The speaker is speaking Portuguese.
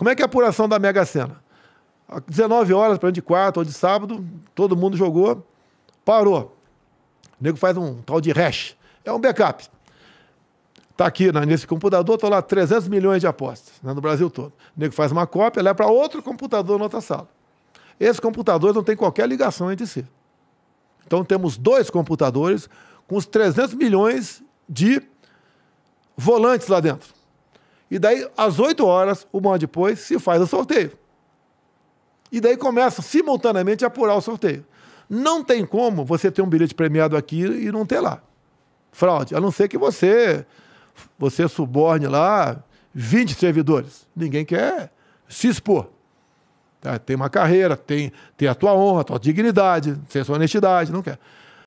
Como é que é a apuração da Mega Sena? Às 19 horas, para de quarta ou de sábado, todo mundo jogou, parou. O nego faz um tal de hash. É um backup. Está aqui nesse computador, estão lá 300 milhões de apostas, né, no Brasil todo. O nego faz uma cópia, leva para outro computador na outra sala. Esses computadores não têm qualquer ligação entre si. Então temos dois computadores com os 300 milhões de volantes lá dentro. E daí, às 8 horas, uma hora depois, se faz o sorteio. E daí começa simultaneamente a apurar o sorteio. Não tem como você ter um bilhete premiado aqui e não ter lá. Fraude. A não ser que você você suborne lá 20 servidores. Ninguém quer se expor. Tá? Tem uma carreira, tem, tem a tua honra, a tua dignidade, tem a sua honestidade, não quer.